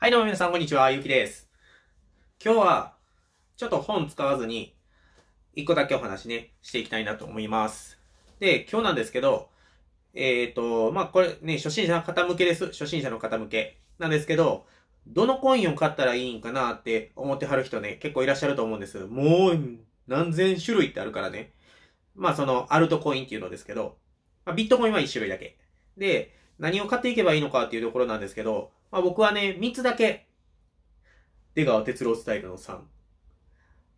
はいどうも皆さんこんにちは、ゆうきです。今日は、ちょっと本使わずに、一個だけお話ね、していきたいなと思います。で、今日なんですけど、えっ、ー、と、まあ、これね、初心者の方向けです。初心者の方向けなんですけど、どのコインを買ったらいいんかなって思ってはる人ね、結構いらっしゃると思うんです。もう、何千種類ってあるからね。まあ、その、アルトコインっていうのですけど、まあ、ビットコインは1種類だけ。で、何を買っていけばいいのかっていうところなんですけど、まあ、僕はね、三つだけ、出川哲郎スタイルの三。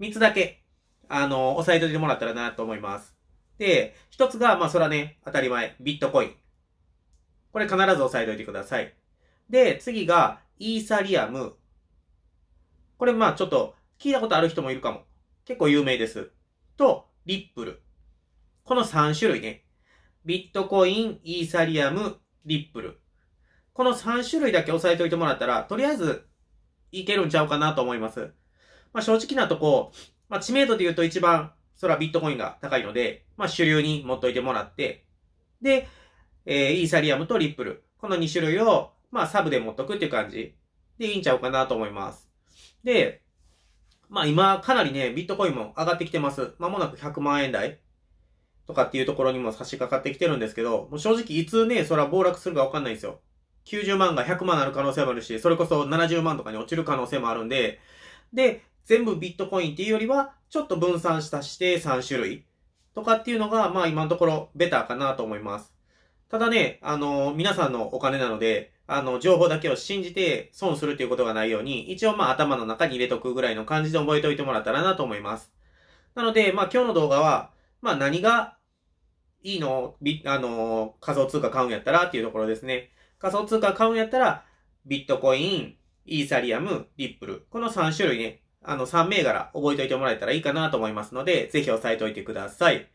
三つだけ、あの、押さえといてもらったらなと思います。で、一つが、まあ、そらね、当たり前、ビットコイン。これ必ず押さえといてください。で、次が、イーサリアム。これ、まあ、ちょっと、聞いたことある人もいるかも。結構有名です。と、リップル。この三種類ね。ビットコイン、イーサリアム、リップル。この3種類だけ押さえておいてもらったら、とりあえず、いけるんちゃうかなと思います。まあ、正直なとこ、まあ、知名度で言うと一番、それはビットコインが高いので、まあ、主流に持っといてもらって、で、えー、イーサリアムとリップル。この2種類を、まあ、サブで持っとくっていう感じでいいんちゃうかなと思います。で、まあ今、かなりね、ビットコインも上がってきてます。まもなく100万円台とかっていうところにも差し掛かってきてるんですけど、もう正直いつね、それは暴落するかわかんないんですよ。90万が100万になる可能性もあるし、それこそ70万とかに落ちる可能性もあるんで、で、全部ビットコインっていうよりは、ちょっと分散したして3種類とかっていうのが、まあ今のところベターかなと思います。ただね、あの、皆さんのお金なので、あの、情報だけを信じて損するということがないように、一応まあ頭の中に入れとくぐらいの感じで覚えておいてもらったらなと思います。なので、まあ今日の動画は、まあ何がいいの、あの、仮想通貨買うんやったらっていうところですね。仮想通貨買うんやったら、ビットコイン、イーサリアム、リップル。この3種類ね、あの3銘柄覚えておいてもらえたらいいかなと思いますので、ぜひ押さえておいてください。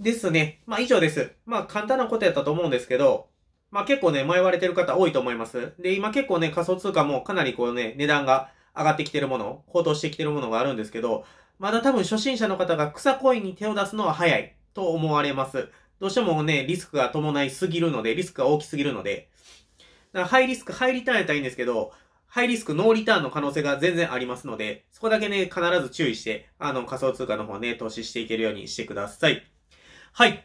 ですね。まあ以上です。まあ簡単なことやったと思うんですけど、まあ結構ね、迷われてる方多いと思います。で、今結構ね、仮想通貨もかなりこうね、値段が上がってきてるもの、高騰してきてるものがあるんですけど、まだ多分初心者の方が草コインに手を出すのは早いと思われます。どうしてもね、リスクが伴いすぎるので、リスクが大きすぎるので、だからハイリスク、ハイリターンやったらいいんですけど、ハイリスク、ノーリターンの可能性が全然ありますので、そこだけね、必ず注意して、あの、仮想通貨の方ね、投資していけるようにしてください。はい。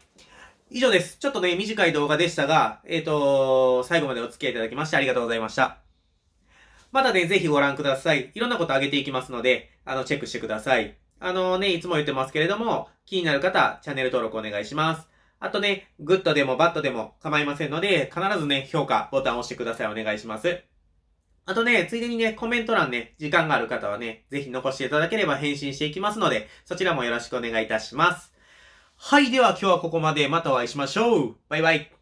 以上です。ちょっとね、短い動画でしたが、えっ、ー、と、最後までお付き合いいただきましてありがとうございました。またね、ぜひご覧ください。いろんなこと上げていきますので、あの、チェックしてください。あのね、いつも言ってますけれども、気になる方、チャンネル登録お願いします。あとね、グッドでもバッドでも構いませんので、必ずね、評価ボタンを押してください。お願いします。あとね、ついでにね、コメント欄ね、時間がある方はね、ぜひ残していただければ返信していきますので、そちらもよろしくお願いいたします。はい、では今日はここまで。またお会いしましょう。バイバイ。